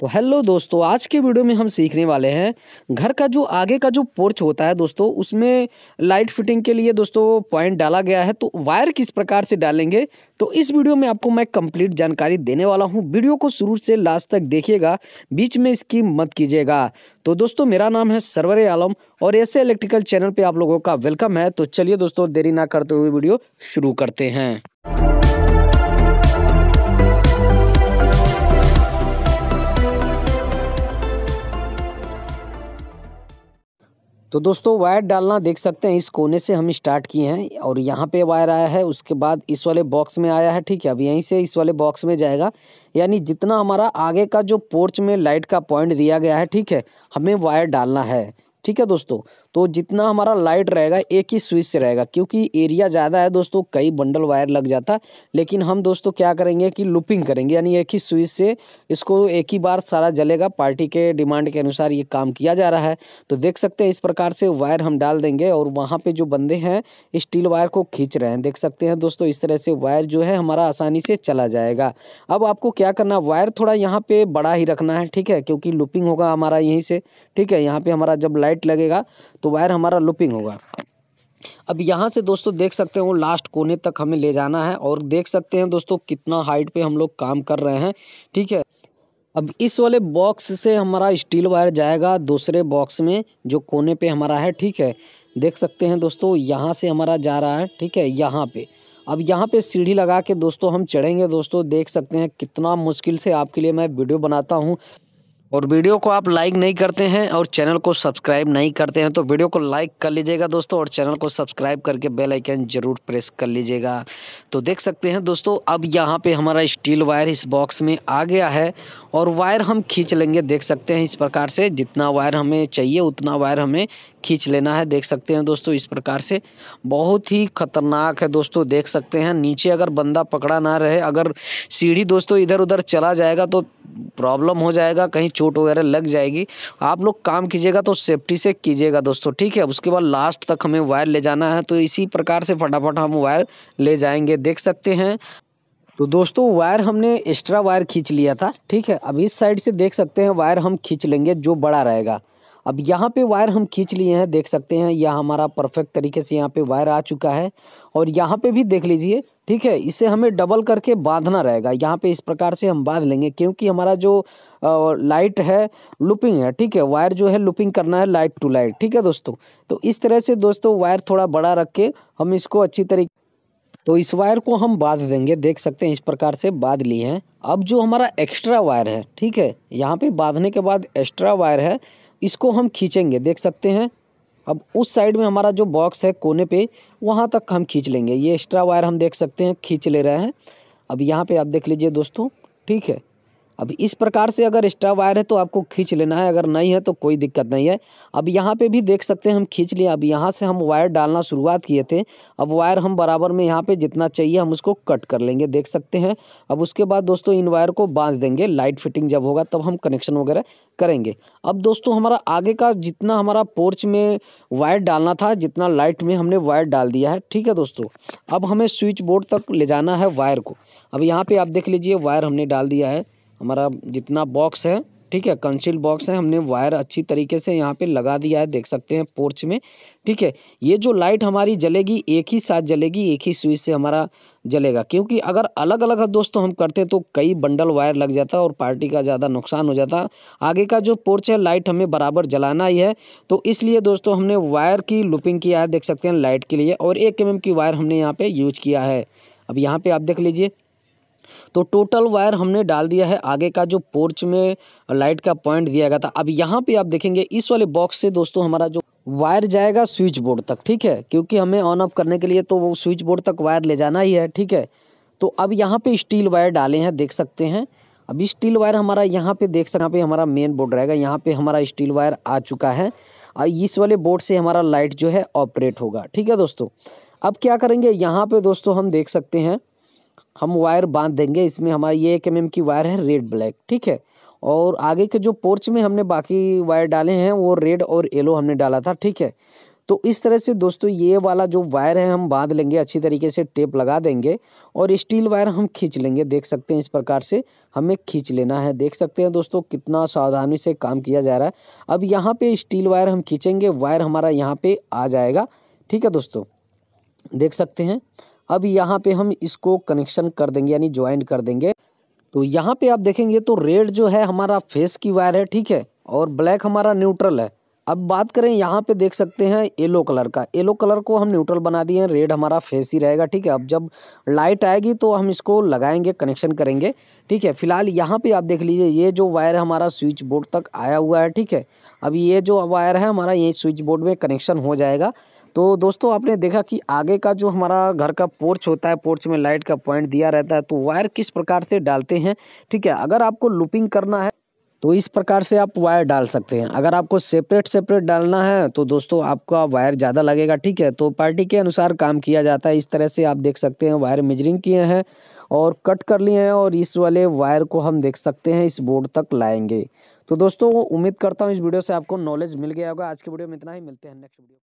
तो हेलो दोस्तों आज के वीडियो में हम सीखने वाले हैं घर का जो आगे का जो पोर्च होता है दोस्तों उसमें लाइट फिटिंग के लिए दोस्तों पॉइंट डाला गया है तो वायर किस प्रकार से डालेंगे तो इस वीडियो में आपको मैं कंप्लीट जानकारी देने वाला हूं वीडियो को शुरू से लास्ट तक देखिएगा बीच में इसकी मत कीजिएगा तो दोस्तों मेरा नाम है सरवर आलम और ऐसे इलेक्ट्रिकल चैनल पर आप लोगों का वेलकम है तो चलिए दोस्तों देरी ना करते हुए वीडियो शुरू करते हैं तो दोस्तों वायर डालना देख सकते हैं इस कोने से हम स्टार्ट किए हैं और यहाँ पे वायर आया है उसके बाद इस वाले बॉक्स में आया है ठीक है अब यहीं से इस वाले बॉक्स में जाएगा यानी जितना हमारा आगे का जो पोर्च में लाइट का पॉइंट दिया गया है ठीक है हमें वायर डालना है ठीक है दोस्तों तो जितना हमारा लाइट रहेगा एक ही स्विच से रहेगा क्योंकि एरिया ज़्यादा है दोस्तों कई बंडल वायर लग जाता लेकिन हम दोस्तों क्या करेंगे कि लुपिंग करेंगे यानी एक ही स्विच से इसको एक ही बार सारा जलेगा पार्टी के डिमांड के अनुसार ये काम किया जा रहा है तो देख सकते हैं इस प्रकार से वायर हम डाल देंगे और वहाँ पर जो बंदे हैं स्टील वायर को खींच रहे हैं देख सकते हैं दोस्तों इस तरह से वायर जो है हमारा आसानी से चला जाएगा अब आपको क्या करना वायर थोड़ा यहाँ पे बड़ा ही रखना है ठीक है क्योंकि लुपिंग होगा हमारा यहीं से ठीक है यहाँ पे हमारा जब लाइट लगेगा तो वायर हमारा लुपिंग होगा अब यहाँ से दोस्तों देख सकते हो लास्ट कोने तक हमें ले जाना है और देख सकते हैं दोस्तों कितना हाइट पे हम लोग काम कर रहे हैं ठीक है अब इस वाले बॉक्स से हमारा स्टील वायर जाएगा दूसरे बॉक्स में जो कोने पे हमारा है ठीक है देख सकते हैं दोस्तों यहाँ से हमारा जा रहा है ठीक है यहाँ पे अब यहाँ पे सीढ़ी लगा के दोस्तों हम चढ़ेंगे दोस्तों देख सकते हैं कितना मुश्किल से आपके लिए मैं वीडियो बनाता हूँ और वीडियो को आप लाइक नहीं करते हैं और चैनल को सब्सक्राइब नहीं करते हैं तो वीडियो को लाइक कर लीजिएगा दोस्तों और चैनल को सब्सक्राइब करके बेल आइकन ज़रूर प्रेस कर लीजिएगा तो देख सकते हैं दोस्तों अब यहाँ पे हमारा स्टील वायर इस बॉक्स में आ गया है और वायर हम खींच लेंगे देख सकते हैं इस प्रकार से जितना वायर हमें चाहिए उतना वायर हमें खींच लेना है देख सकते हैं दोस्तों इस प्रकार से बहुत ही खतरनाक है दोस्तों देख सकते हैं नीचे अगर बंदा पकड़ा ना रहे अगर सीढ़ी दोस्तों इधर उधर चला जाएगा तो प्रॉब्लम हो जाएगा कहीं चोट वगैरह लग जाएगी आप लोग काम कीजिएगा तो सेफ्टी से कीजिएगा दोस्तों ठीक है उसके बाद लास्ट तक हमें वायर ले जाना है तो इसी प्रकार से फटाफट हम वायर ले जाएंगे देख सकते हैं तो दोस्तों वायर हमने एक्स्ट्रा वायर खींच लिया था ठीक है अब इस साइड से देख सकते हैं वायर हम खींच लेंगे जो बड़ा रहेगा अब यहाँ पे वायर हम खींच लिए हैं देख सकते हैं यह हमारा परफेक्ट तरीके से यहाँ पे वायर आ चुका है और यहाँ पे भी देख लीजिए ठीक है इसे हमें डबल करके बांधना रहेगा यहाँ पे इस प्रकार से हम बांध लेंगे क्योंकि हमारा जो लाइट है लुपिंग है ठीक है वायर जो है लुपिंग करना है लाइट टू लाइट ठीक है दोस्तों तो इस तरह से दोस्तों वायर थोड़ा बड़ा रख के हम इसको अच्छी तरीके तो इस वायर को हम बांध देंगे देख सकते हैं इस प्रकार से बांध लिए हैं अब जो हमारा एक्स्ट्रा वायर है ठीक है यहाँ पे बांधने के बाद एक्स्ट्रा वायर है इसको हम खींचेंगे देख सकते हैं अब उस साइड में हमारा जो बॉक्स है कोने पे वहाँ तक हम खींच लेंगे ये एक्स्ट्रा वायर हम देख सकते हैं खींच ले रहे हैं अब यहाँ पे आप देख लीजिए दोस्तों ठीक है अब इस प्रकार से अगर एक्स्ट्रा वायर है तो आपको खींच लेना है अगर नहीं है तो कोई दिक्कत नहीं है अब यहाँ पे भी देख सकते हैं हम खींच लिए अब यहाँ से हम वायर डालना शुरुआत किए थे अब वायर हम बराबर में यहाँ पे जितना चाहिए हम उसको कट कर लेंगे देख सकते हैं अब उसके बाद दोस्तों इन वायर को बांध देंगे लाइट फिटिंग जब होगा तब हम कनेक्शन वगैरह करेंगे अब दोस्तों हमारा आगे का जितना हमारा पोर्च में वायर डालना था जितना लाइट में हमने वायर डाल दिया है ठीक है दोस्तों अब हमें स्विच बोर्ड तक ले जाना है वायर को अब यहाँ पर आप देख लीजिए वायर हमने डाल दिया है हमारा जितना बॉक्स है ठीक है कंसील बॉक्स है हमने वायर अच्छी तरीके से यहाँ पे लगा दिया है देख सकते हैं पोर्च में ठीक है ये जो लाइट हमारी जलेगी एक ही साथ जलेगी एक ही स्विच से हमारा जलेगा क्योंकि अगर अलग अलग दोस्तों हम करते तो कई बंडल वायर लग जाता और पार्टी का ज़्यादा नुकसान हो जाता आगे का जो पोर्च है लाइट हमें बराबर जलाना ही है तो इसलिए दोस्तों हमने वायर की लुपिंग किया है देख सकते हैं लाइट के लिए और एक एम की वायर हमने यहाँ पर यूज किया है अब यहाँ पर आप देख लीजिए तो टोटल वायर हमने डाल दिया है आगे का जो पोर्च में लाइट का पॉइंट दिया गया था अब यहाँ पे आप देखेंगे इस वाले बॉक्स से दोस्तों हमारा जो वायर जाएगा स्विच बोर्ड तक ठीक है क्योंकि हमें ऑन ऑफ करने के लिए तो वो स्विच बोर्ड तक वायर ले जाना ही है ठीक है तो अब यहाँ पे स्टील वायर डाले हैं देख सकते हैं अब स्टील वायर हमारा यहाँ पे देख सकते यहाँ पे हमारा मेन बोर्ड रहेगा यहाँ पे हमारा स्टील वायर आ चुका है और इस वाले बोर्ड से हमारा लाइट जो है ऑपरेट होगा ठीक है दोस्तों अब क्या करेंगे यहाँ पे दोस्तों हम देख सकते हैं हम वायर बांध देंगे इसमें हमारी ये एक एम की वायर है रेड ब्लैक ठीक है और आगे के जो पोर्च में हमने बाकी वायर डाले हैं वो रेड और येलो हमने डाला था ठीक है तो इस तरह से दोस्तों ये वाला जो वायर है हम बांध लेंगे अच्छी तरीके से टेप लगा देंगे और स्टील वायर हम खींच लेंगे देख सकते हैं इस प्रकार से हमें खींच लेना है देख सकते हैं दोस्तों कितना सावधानी से काम किया जा रहा है अब यहाँ पे स्टील वायर हम खींचेंगे वायर हमारा यहाँ पे आ जाएगा ठीक है दोस्तों देख सकते हैं अब यहाँ पे हम इसको कनेक्शन कर देंगे यानी ज्वाइंट कर देंगे तो यहाँ पे आप देखेंगे तो रेड जो है हमारा फेस की वायर है ठीक है और ब्लैक हमारा न्यूट्रल है अब बात करें यहाँ पे देख सकते हैं येलो कलर का येलो कलर को हम न्यूट्रल बना दिए हैं रेड हमारा फेस ही रहेगा ठीक है अब जब लाइट आएगी तो हम इसको लगाएंगे कनेक्शन करेंगे ठीक है फिलहाल यहाँ पे आप देख लीजिए ये जो वायर हमारा स्विच बोर्ड तक आया हुआ है ठीक है अब ये जो वायर है हमारा ये स्विच बोर्ड में कनेक्शन हो जाएगा तो दोस्तों आपने देखा कि आगे का जो हमारा घर का पोर्च होता है पोर्च में लाइट का पॉइंट दिया रहता है तो वायर किस प्रकार से डालते हैं ठीक है अगर आपको लूपिंग करना है तो इस प्रकार से आप वायर डाल सकते हैं अगर आपको सेपरेट सेपरेट डालना है तो दोस्तों आपका वायर ज़्यादा लगेगा ठीक है तो पार्टी के अनुसार काम किया जाता है इस तरह से आप देख सकते हैं वायर मेजरिंग किए हैं और कट कर लिए हैं और इस वाले वायर को हम देख सकते हैं इस बोर्ड तक लाएंगे तो दोस्तों उम्मीद करता हूँ इस वीडियो से आपको नॉलेज मिल गया होगा आज के वीडियो में इतना ही मिलते हैं नेक्स्ट वीडियो